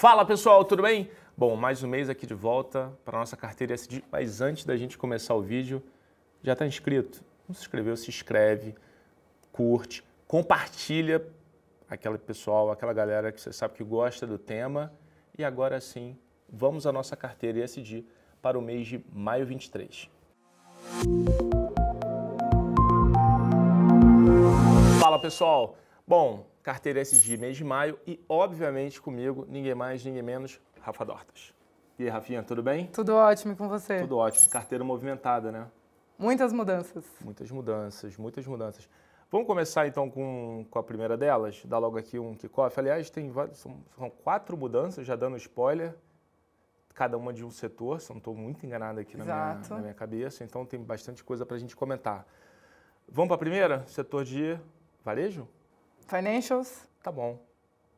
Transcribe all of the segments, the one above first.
Fala pessoal, tudo bem? Bom, mais um mês aqui de volta para a nossa carteira SD, mas antes da gente começar o vídeo, já está inscrito? Não se inscreveu? Se inscreve, curte, compartilha aquele pessoal, aquela galera que você sabe que gosta do tema. E agora sim, vamos à nossa carteira SD para o mês de maio 23. Fala pessoal! Bom, Carteira SD mês de maio e, obviamente, comigo, ninguém mais, ninguém menos, Rafa Dortas. E aí, Rafinha, tudo bem? Tudo ótimo com você. Tudo ótimo. Carteira movimentada, né? Muitas mudanças. Muitas mudanças, muitas mudanças. Vamos começar então com, com a primeira delas, dar logo aqui um kickoff. Aliás, tem são, são quatro mudanças, já dando spoiler, cada uma de um setor, se não estou muito enganado aqui na minha, na minha cabeça, então tem bastante coisa para a gente comentar. Vamos para a primeira? Setor de varejo? Financials? Tá bom.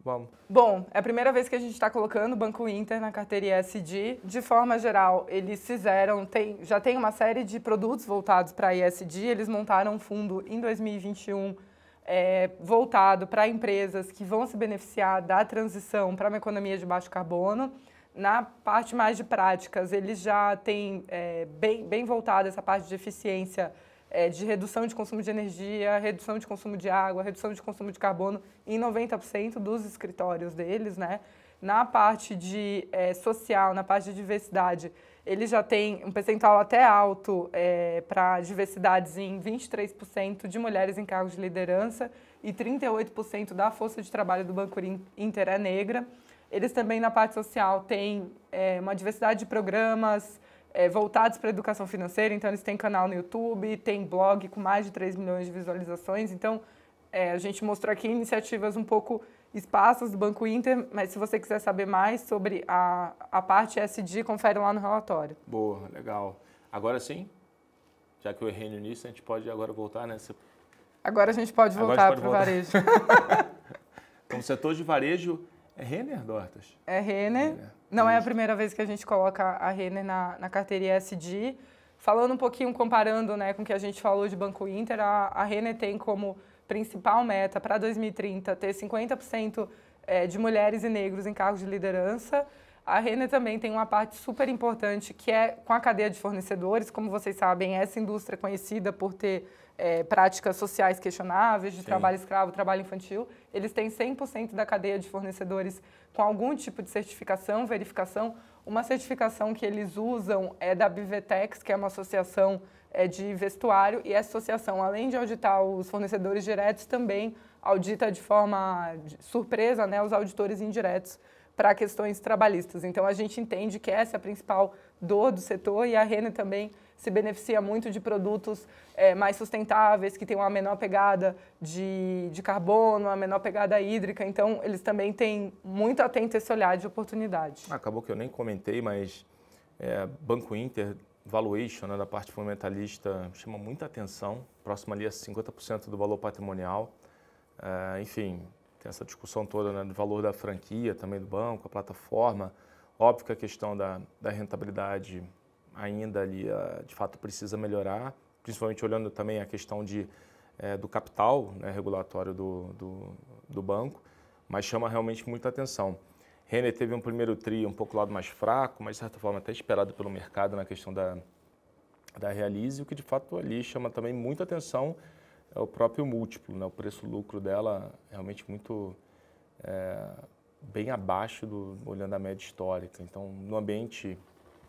Vamos. Bom, é a primeira vez que a gente está colocando o Banco Inter na carteira ESG. De forma geral, eles fizeram, tem, já tem uma série de produtos voltados para ESG. Eles montaram um fundo em 2021 é, voltado para empresas que vão se beneficiar da transição para uma economia de baixo carbono. Na parte mais de práticas, eles já têm é, bem, bem voltado essa parte de eficiência é, de redução de consumo de energia, redução de consumo de água, redução de consumo de carbono em 90% dos escritórios deles, né? Na parte de é, social, na parte de diversidade, ele já tem um percentual até alto é, para diversidades em 23% de mulheres em cargos de liderança e 38% da força de trabalho do Banco Inter é negra. Eles também na parte social têm é, uma diversidade de programas, é, voltados para a educação financeira, então eles têm canal no YouTube, tem blog com mais de 3 milhões de visualizações. Então, é, a gente mostrou aqui iniciativas um pouco espaços do Banco Inter, mas se você quiser saber mais sobre a, a parte SD, confere lá no relatório. Boa, legal. Agora sim, já que eu errei no início, a gente pode agora voltar nessa. Agora a gente pode voltar para o varejo. então, setor de varejo é Renner Dortas? É Renner. É. Não é a primeira vez que a gente coloca a Renner na, na carteira ESG. Falando um pouquinho, comparando né, com o que a gente falou de Banco Inter, a, a Renner tem como principal meta para 2030 ter 50% é, de mulheres e negros em cargos de liderança. A Renner também tem uma parte super importante que é com a cadeia de fornecedores. Como vocês sabem, essa indústria é conhecida por ter é, práticas sociais questionáveis, de Sim. trabalho escravo, trabalho infantil. Eles têm 100% da cadeia de fornecedores com algum tipo de certificação, verificação. Uma certificação que eles usam é da Bivetex, que é uma associação é, de vestuário, e essa associação, além de auditar os fornecedores diretos, também audita de forma surpresa né, os auditores indiretos para questões trabalhistas. Então a gente entende que essa é a principal dor do setor e a Renner também se beneficia muito de produtos é, mais sustentáveis, que têm uma menor pegada de, de carbono, uma menor pegada hídrica. Então, eles também têm muito atento esse olhar de oportunidade. Acabou que eu nem comentei, mas é, Banco Inter, valuation né, da parte fundamentalista, chama muita atenção, próximo ali a 50% do valor patrimonial. É, enfim, tem essa discussão toda né, do valor da franquia também do banco, a plataforma. Óbvio que a questão da, da rentabilidade ainda ali, ah, de fato, precisa melhorar, principalmente olhando também a questão de, é, do capital né, regulatório do, do, do banco, mas chama realmente muita atenção. René teve um primeiro tri um pouco lado mais fraco, mas de certa forma até esperado pelo mercado na questão da, da Realize, o que de fato ali chama também muita atenção é o próprio múltiplo, né? o preço-lucro dela é realmente muito é, bem abaixo do olhando a média histórica. Então, no ambiente,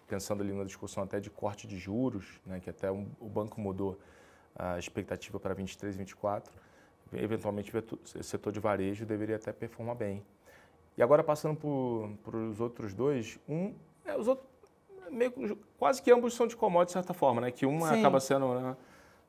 pensando ali na discussão até de corte de juros, né? que até um, o banco mudou a expectativa para 23, 24, eventualmente o setor de varejo deveria até performar bem. E agora passando para os outros dois, um é os outros meio, quase que ambos são de commodities de certa forma, né? Que uma Sim. acaba sendo né?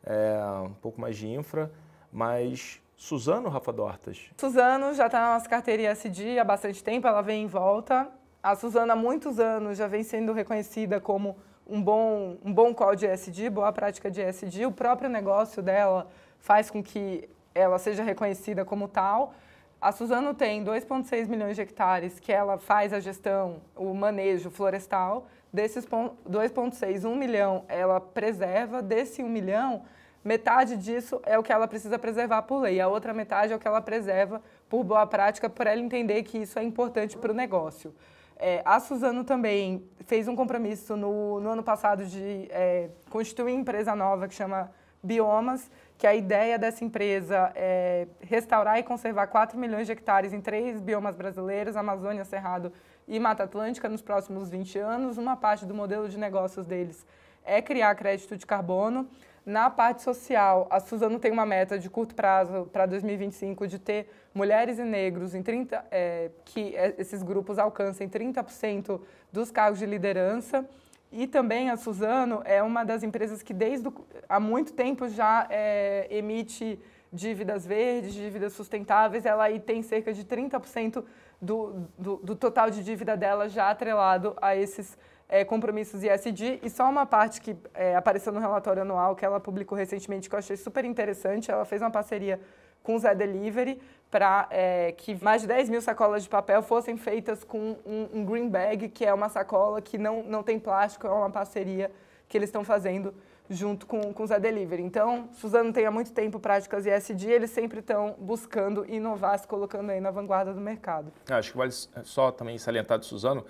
é, um pouco mais de infra, mas Suzano Rafa Dortas? Suzano já está na nossa carteira ISD há bastante tempo, ela vem em volta. A Suzano há muitos anos já vem sendo reconhecida como um bom, um bom call de ESG, boa prática de ESG. O próprio negócio dela faz com que ela seja reconhecida como tal. A Suzano tem 2,6 milhões de hectares que ela faz a gestão, o manejo florestal desses 2,6, 1 milhão ela preserva, desse 1 milhão, metade disso é o que ela precisa preservar por lei, a outra metade é o que ela preserva por boa prática, por ela entender que isso é importante para o negócio. É, a Suzano também fez um compromisso no, no ano passado de é, constituir uma empresa nova que chama Biomas, que a ideia dessa empresa é restaurar e conservar 4 milhões de hectares em três biomas brasileiros, Amazônia, Cerrado e Mata Atlântica, nos próximos 20 anos. Uma parte do modelo de negócios deles é criar crédito de carbono. Na parte social, a Suzano tem uma meta de curto prazo para 2025 de ter mulheres e negros em 30, é, que esses grupos alcancem 30% dos cargos de liderança. E também a Suzano é uma das empresas que desde há muito tempo já é, emite dívidas verdes, dívidas sustentáveis. Ela aí tem cerca de 30% do, do, do, total de dívida dela já atrelado a esses é, compromissos ISD. E só uma parte que é, apareceu no relatório anual que ela publicou recentemente que eu achei super interessante. Ela fez uma parceria com o Zé Delivery para é, que mais de 10 mil sacolas de papel fossem feitas com um, um, green bag, que é uma sacola que não, não tem plástico, é uma parceria que eles estão fazendo junto com, com o Zé Delivery. Então, Suzano tem há muito tempo práticas ESG, eles sempre estão buscando inovar, se colocando aí na vanguarda do mercado. É, acho que vale só também salientar de Suzano,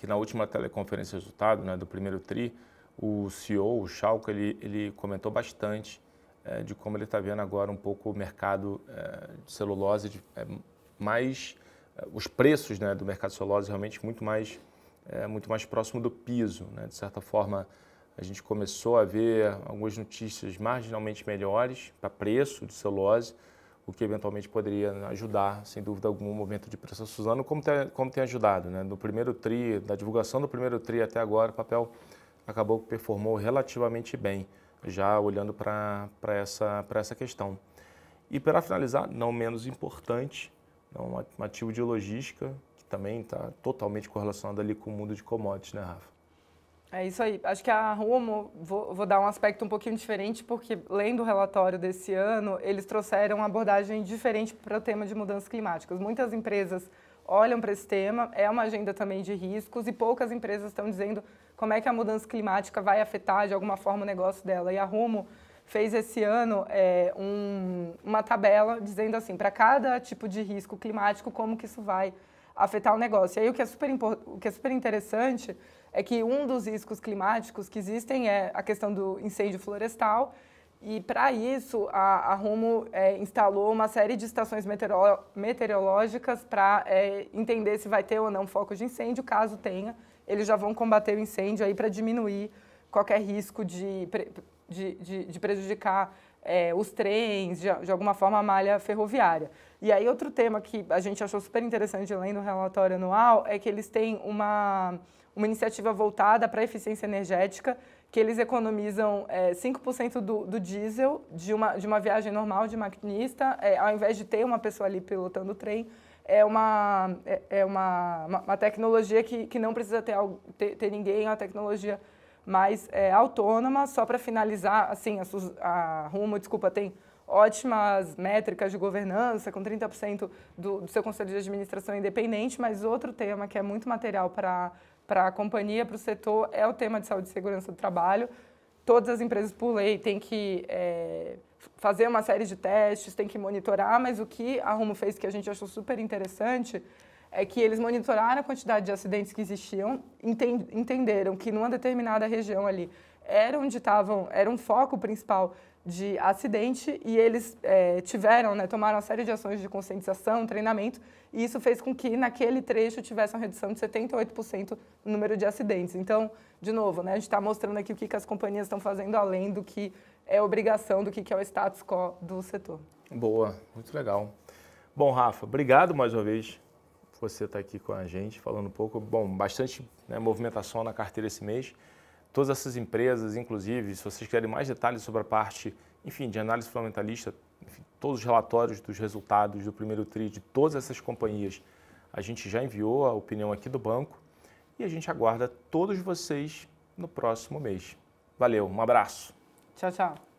que na última teleconferência resultado, né, do primeiro TRI, o CEO, o Chalco, ele, ele comentou bastante é, de como ele está vendo agora um pouco o mercado é, de celulose de, é, mais é, os preços né, do mercado de celulose realmente muito mais é, muito mais próximo do piso, né? de certa forma a gente começou a ver algumas notícias marginalmente melhores para preço de celulose, o que eventualmente poderia ajudar, sem dúvida alguma, o movimento de preço da Suzano, como tem, como tem ajudado. Né? No primeiro TRI, da divulgação do primeiro TRI até agora, o papel acabou que performou relativamente bem já olhando para essa, essa questão. E para finalizar, não menos importante, né, um ativo de logística, que também está totalmente correlacionado ali com o mundo de commodities, né, Rafa? É isso aí. Acho que a Rumo, vou, vou, dar um aspecto um pouquinho diferente, porque lendo o relatório desse ano, eles trouxeram uma abordagem diferente para o tema de mudanças climáticas. Muitas empresas olham para esse tema, é uma agenda também de riscos e poucas empresas estão dizendo como é que a mudança climática vai afetar de alguma forma o negócio dela. E a Rumo fez esse ano é, um, uma tabela dizendo assim, para cada tipo de risco climático, como que isso vai afetar o negócio. E aí o que é super, o que é super interessante é que um dos riscos climáticos que existem é a questão do incêndio florestal e para isso, a, a Rumo é, instalou uma série de estações meteorológicas para é, entender se vai ter ou não foco de incêndio. Caso tenha, eles já vão combater o incêndio aí para diminuir qualquer risco de, de, de, de prejudicar é, os trens, de, de, alguma forma a malha ferroviária. E aí outro tema que a gente achou super interessante ler no relatório anual é que eles têm uma, uma iniciativa voltada para a eficiência energética que eles economizam é, eh, 5% do, do diesel de uma, de uma viagem normal de maquinista, é, ao invés de ter uma pessoa ali pilotando o trem, é uma, é, é uma, uma, uma, tecnologia que, que não precisa ter, ter, ter ninguém, é uma tecnologia mais é, autônoma, só para finalizar, assim, a, a Rumo, desculpa, tem ótimas métricas de governança, com 30% do, do, seu conselho de administração independente, mas outro tema que é muito material para para a companhia, para o setor, é o tema de saúde e segurança do trabalho. Todas as empresas, por lei, têm que é, fazer uma série de testes, têm que monitorar, mas o que a Rumo fez que a gente achou super interessante é que eles monitoraram a quantidade de acidentes que existiam, entenderam que numa determinada região ali era onde estavam, era um foco principal de acidente e eles é, tiveram, né, tomaram uma série de ações de conscientização, treinamento, e isso fez com que naquele trecho tivesse uma redução de 78% no número de acidentes. Então, de novo, né, a gente está mostrando aqui o que, que as companhias estão fazendo além do que é obrigação, do que, que é o status quo do setor. Boa, muito legal. Bom, Rafa, obrigado mais uma vez por você estar tá aqui com a gente, falando um pouco. Bom, bastante né, movimentação na carteira esse mês. Todas essas empresas, inclusive, se vocês querem mais detalhes sobre a parte, enfim, de análise fundamentalista, enfim, todos os relatórios dos resultados do primeiro TRI de todas essas companhias, a gente já enviou a opinião aqui do banco e a gente aguarda todos vocês no próximo mês. Valeu, um abraço. Tchau, tchau.